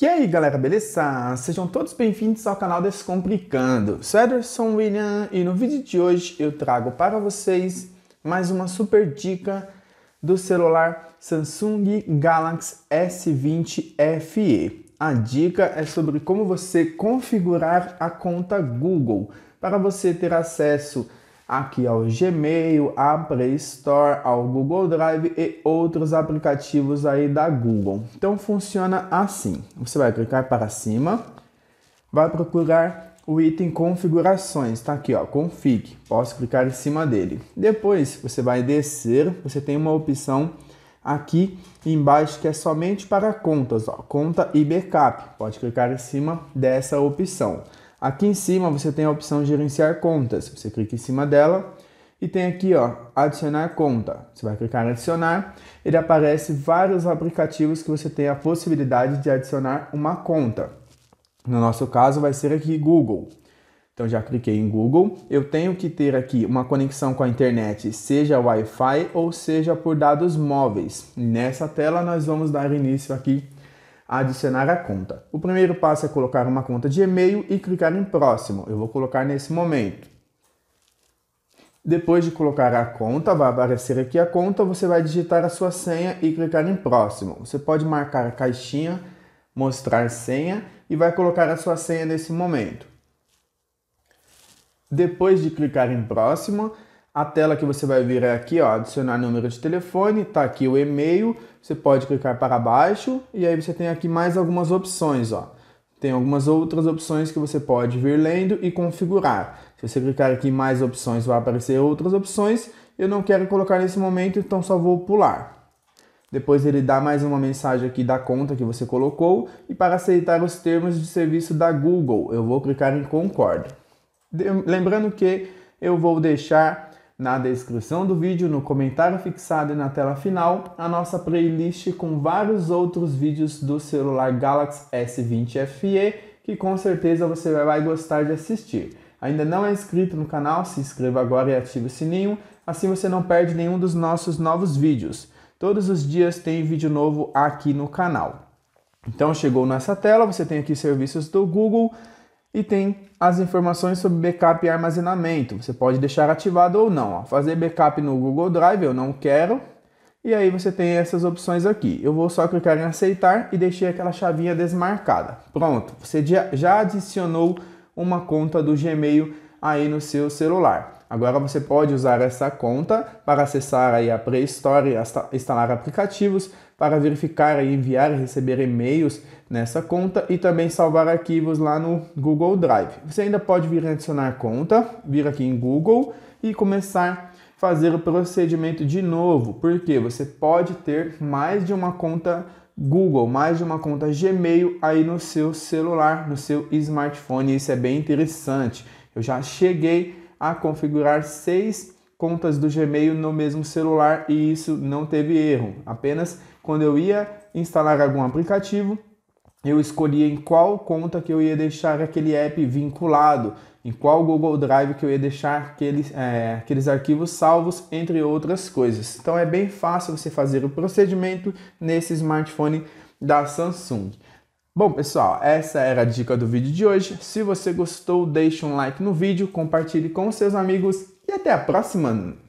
E aí galera, beleza? Sejam todos bem-vindos ao canal Descomplicando. Sou Ederson William e no vídeo de hoje eu trago para vocês mais uma super dica do celular Samsung Galaxy S20 FE. A dica é sobre como você configurar a conta Google para você ter acesso aqui ao Gmail, a Play Store, ao Google Drive e outros aplicativos aí da Google. Então funciona assim. Você vai clicar para cima, vai procurar o item configurações, tá aqui ó, config. Posso clicar em cima dele. Depois você vai descer, você tem uma opção aqui embaixo que é somente para contas, ó, conta e backup. Pode clicar em cima dessa opção. Aqui em cima você tem a opção gerenciar contas. Você clica em cima dela e tem aqui ó, adicionar conta. Você vai clicar em adicionar, ele aparece vários aplicativos que você tem a possibilidade de adicionar uma conta. No nosso caso vai ser aqui Google. Então já cliquei em Google. Eu tenho que ter aqui uma conexão com a internet, seja Wi-Fi ou seja por dados móveis. Nessa tela nós vamos dar início aqui adicionar a conta. O primeiro passo é colocar uma conta de e-mail e clicar em próximo. Eu vou colocar nesse momento. Depois de colocar a conta, vai aparecer aqui a conta, você vai digitar a sua senha e clicar em próximo. Você pode marcar a caixinha, mostrar senha e vai colocar a sua senha nesse momento. Depois de clicar em próximo, a tela que você vai vir é aqui, ó, adicionar número de telefone, tá aqui o e-mail, você pode clicar para baixo e aí você tem aqui mais algumas opções, ó. Tem algumas outras opções que você pode vir lendo e configurar. Se você clicar aqui em mais opções, vai aparecer outras opções. Eu não quero colocar nesse momento, então só vou pular. Depois ele dá mais uma mensagem aqui da conta que você colocou e para aceitar os termos de serviço da Google, eu vou clicar em concordo. Lembrando que eu vou deixar na descrição do vídeo, no comentário fixado e na tela final, a nossa playlist com vários outros vídeos do celular Galaxy S20 FE, que com certeza você vai gostar de assistir. Ainda não é inscrito no canal? Se inscreva agora e ative o sininho, assim você não perde nenhum dos nossos novos vídeos. Todos os dias tem vídeo novo aqui no canal. Então chegou nessa tela, você tem aqui serviços do Google, e tem as informações sobre backup e armazenamento. Você pode deixar ativado ou não. Ó. Fazer backup no Google Drive, eu não quero. E aí você tem essas opções aqui. Eu vou só clicar em aceitar e deixei aquela chavinha desmarcada. Pronto, você já adicionou uma conta do Gmail aí no seu celular. Agora você pode usar essa conta para acessar aí a Play Store, instalar aplicativos, para verificar e enviar e receber e-mails nessa conta e também salvar arquivos lá no Google Drive. Você ainda pode vir adicionar conta, vir aqui em Google e começar a fazer o procedimento de novo, porque você pode ter mais de uma conta Google, mais de uma conta Gmail aí no seu celular, no seu smartphone. Isso é bem interessante. Eu já cheguei a configurar seis contas do Gmail no mesmo celular e isso não teve erro. Apenas quando eu ia instalar algum aplicativo, eu escolhia em qual conta que eu ia deixar aquele app vinculado, em qual Google Drive que eu ia deixar aqueles, é, aqueles arquivos salvos, entre outras coisas. Então é bem fácil você fazer o procedimento nesse smartphone da Samsung. Bom, pessoal, essa era a dica do vídeo de hoje. Se você gostou, deixe um like no vídeo, compartilhe com seus amigos e até a próxima!